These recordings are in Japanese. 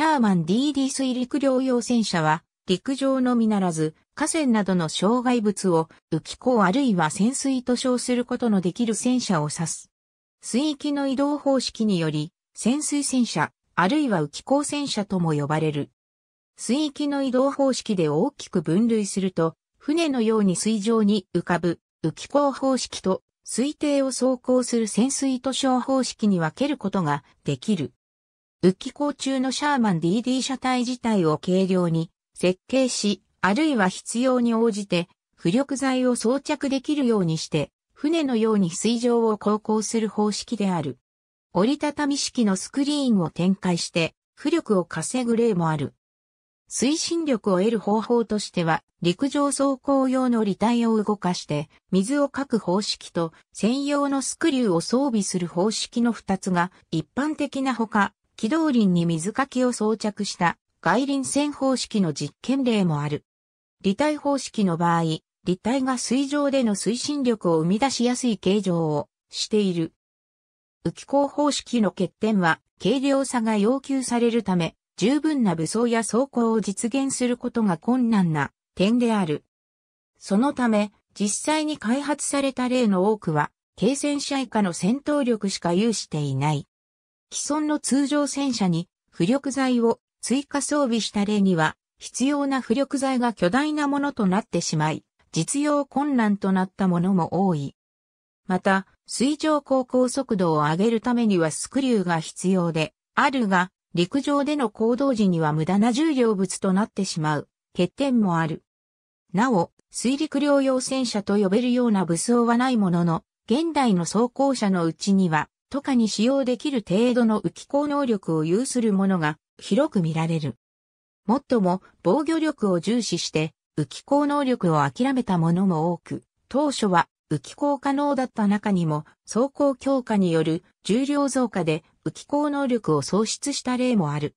シャーマン DD 水陸両用戦車は、陸上のみならず、河川などの障害物を浮き港あるいは潜水と称することのできる戦車を指す。水域の移動方式により、潜水戦車、あるいは浮き港戦車とも呼ばれる。水域の移動方式で大きく分類すると、船のように水上に浮かぶ浮き港方式と水底を走行する潜水と称方式に分けることができる。浮気行中のシャーマン DD 車体自体を軽量に設計し、あるいは必要に応じて浮力剤を装着できるようにして、船のように水上を航行する方式である。折りたたみ式のスクリーンを展開して、浮力を稼ぐ例もある。推進力を得る方法としては、陸上走行用の履体を動かして、水をかく方式と、専用のスクリューを装備する方式の二つが一般的なほか、機動輪に水かきを装着した外輪線方式の実験例もある。立体方式の場合、立体が水上での推進力を生み出しやすい形状をしている。浮き工方式の欠点は軽量さが要求されるため、十分な武装や走行を実現することが困難な点である。そのため、実際に開発された例の多くは、軽戦車以下の戦闘力しか有していない。既存の通常戦車に浮力材を追加装備した例には、必要な浮力材が巨大なものとなってしまい、実用困難となったものも多い。また、水上航行速度を上げるためにはスクリューが必要で、あるが、陸上での行動時には無駄な重量物となってしまう、欠点もある。なお、水陸両用戦車と呼べるような武装はないものの、現代の装甲車のうちには、とかに使用できる程度の浮き効能力を有するものが広く見られる。もっとも防御力を重視して浮き効能力を諦めたものも多く、当初は浮き効可能だった中にも走行強化による重量増加で浮き効能力を喪失した例もある。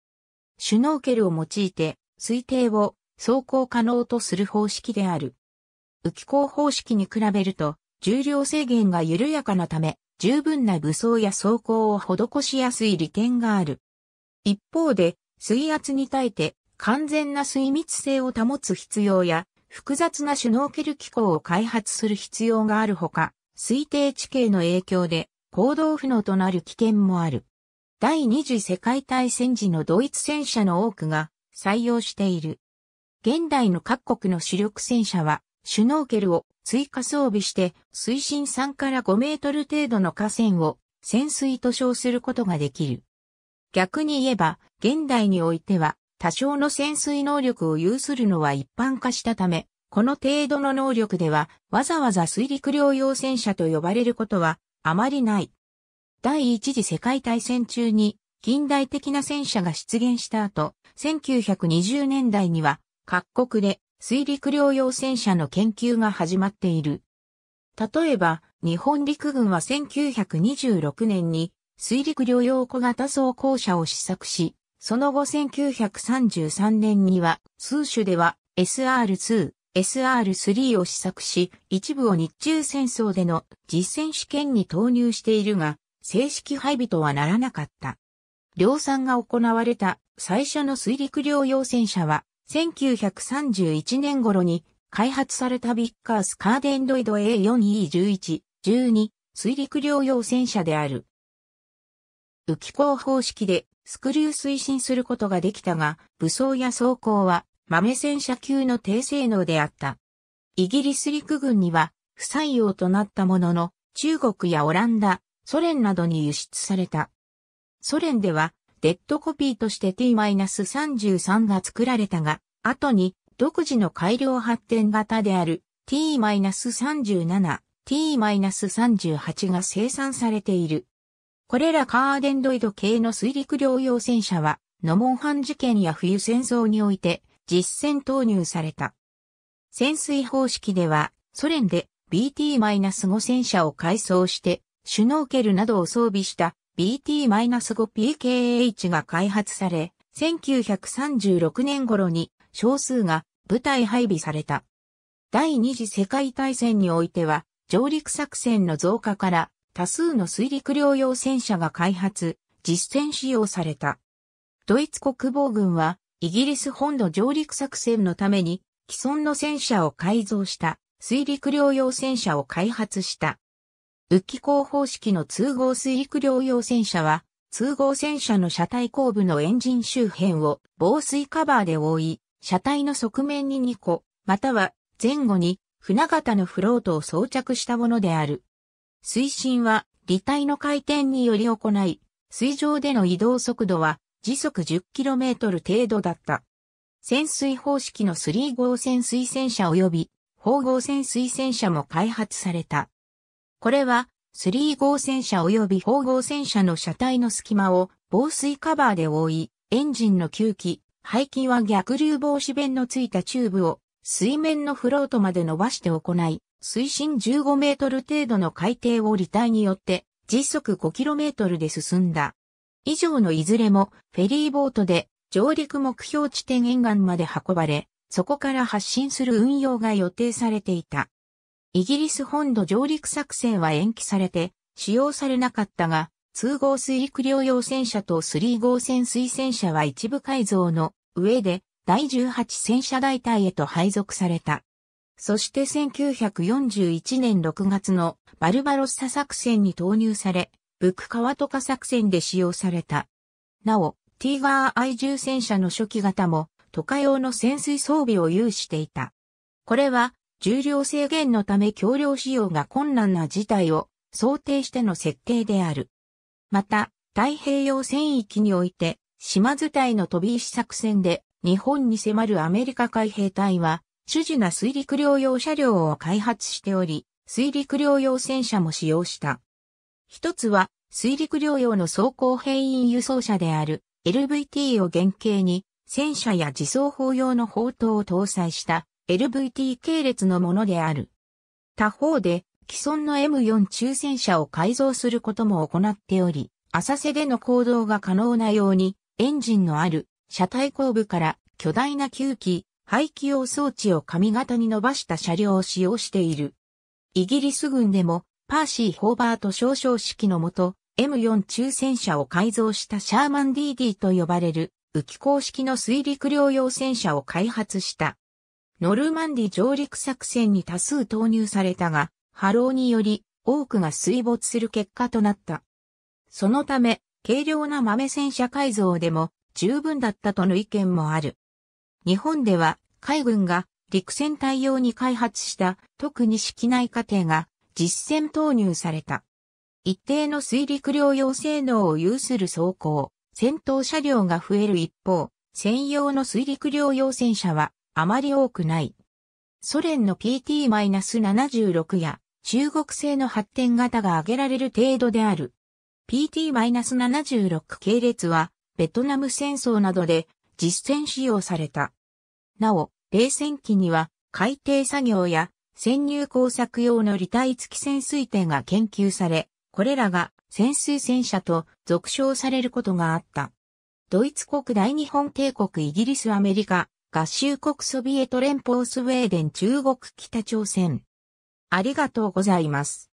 シュノーケルを用いて推定を走行可能とする方式である。浮き効方式に比べると重量制限が緩やかなため十分な武装や走行を施しやすい利点がある。一方で、水圧に耐えて完全な水密性を保つ必要や、複雑なシュノーケル機構を開発する必要があるほか、推定地形の影響で行動不能となる危険もある。第二次世界大戦時のドイツ戦車の多くが採用している。現代の各国の主力戦車は、シュノーケルを追加装備して水深3から5メートル程度の河川を潜水と称することができる。逆に言えば、現代においては多少の潜水能力を有するのは一般化したため、この程度の能力ではわざわざ水陸両用戦車と呼ばれることはあまりない。第一次世界大戦中に近代的な戦車が出現した後、1920年代には各国で水陸両用戦車の研究が始まっている。例えば、日本陸軍は1926年に水陸両用小型装甲車を試作し、その後1933年には、数種では SR2、SR3 を試作し、一部を日中戦争での実戦試験に投入しているが、正式配備とはならなかった。量産が行われた最初の水陸両用戦車は、1931年頃に開発されたビッカースカーデンロイド A4E11、12、水陸両用戦車である。浮き工方式でスクリュー推進することができたが、武装や装甲は豆戦車級の低性能であった。イギリス陸軍には不採用となったものの、中国やオランダ、ソ連などに輸出された。ソ連では、デッドコピーとして T-33 が作られたが、後に、独自の改良発展型である T-37、T-38 が生産されている。これらカーデンドイド系の水陸両用戦車は、ノモンハン事件や冬戦争において実戦投入された。潜水方式では、ソ連で BT-5 戦車を改装して、シュノーケルなどを装備した BT-5PKH が開発され、1936年頃に少数が部隊配備された。第二次世界大戦においては、上陸作戦の増加から多数の水陸両用戦車が開発、実戦使用された。ドイツ国防軍は、イギリス本土上陸作戦のために、既存の戦車を改造した水陸両用戦車を開発した。浮き工方式の通合水陸両用戦車は、通合戦車の車体後部のエンジン周辺を防水カバーで覆い、車体の側面に2個、または前後に船型のフロートを装着したものである。推進は、離体の回転により行い、水上での移動速度は時速 10km 程度だった。潜水方式の3号潜水戦車及び4号潜水戦車も開発された。これは3号戦車及び4号戦車の車体の隙間を防水カバーで覆い、エンジンの吸気、背筋は逆流防止弁のついたチューブを水面のフロートまで伸ばして行い、水深15メートル程度の海底を履体によって時速5トルで進んだ。以上のいずれもフェリーボートで上陸目標地点沿岸まで運ばれ、そこから発進する運用が予定されていた。イギリス本土上陸作戦は延期されて使用されなかったが、2号水陸両用戦車と3号潜水戦車は一部改造の上で第18戦車大隊へと配属された。そして1941年6月のバルバロッサ作戦に投入され、ブクカワトカ作戦で使用された。なお、ティーガー I10 戦車の初期型も、都下用の潜水装備を有していた。これは、重量制限のため橋梁使用が困難な事態を想定しての設計である。また、太平洋戦域において、島伝いの飛び石作戦で、日本に迫るアメリカ海兵隊は、主事な水陸両用車両を開発しており、水陸両用戦車も使用した。一つは、水陸両用の装甲兵員輸送車である LVT を原型に、戦車や自走砲用の砲塔を搭載した LVT 系列のものである。他方で、既存の M4 抽選車を改造することも行っており、浅瀬での行動が可能なように、エンジンのある車体後部から巨大な吸気、排気用装置を髪型に伸ばした車両を使用している。イギリス軍でも、パーシー・ホーバート少将式のもと、M4 抽選車を改造したシャーマン DD と呼ばれる、浮き公式の水陸両用戦車を開発した。ノルマンディ上陸作戦に多数投入されたが、波浪により多くが水没する結果となった。そのため、軽量な豆戦車改造でも十分だったとの意見もある。日本では海軍が陸戦対応に開発した特に式内過程が実戦投入された。一定の水陸両用性能を有する装甲、戦闘車両が増える一方、専用の水陸両用戦車はあまり多くない。ソ連の PT-76 や中国製の発展型が挙げられる程度である。PT-76 系列は、ベトナム戦争などで実戦使用された。なお、冷戦期には、海底作業や潜入工作用の離体付き潜水艇が研究され、これらが潜水戦車と俗称されることがあった。ドイツ国大日本帝国イギリスアメリカ合衆国ソビエト連邦スウェーデン中国北朝鮮ありがとうございます。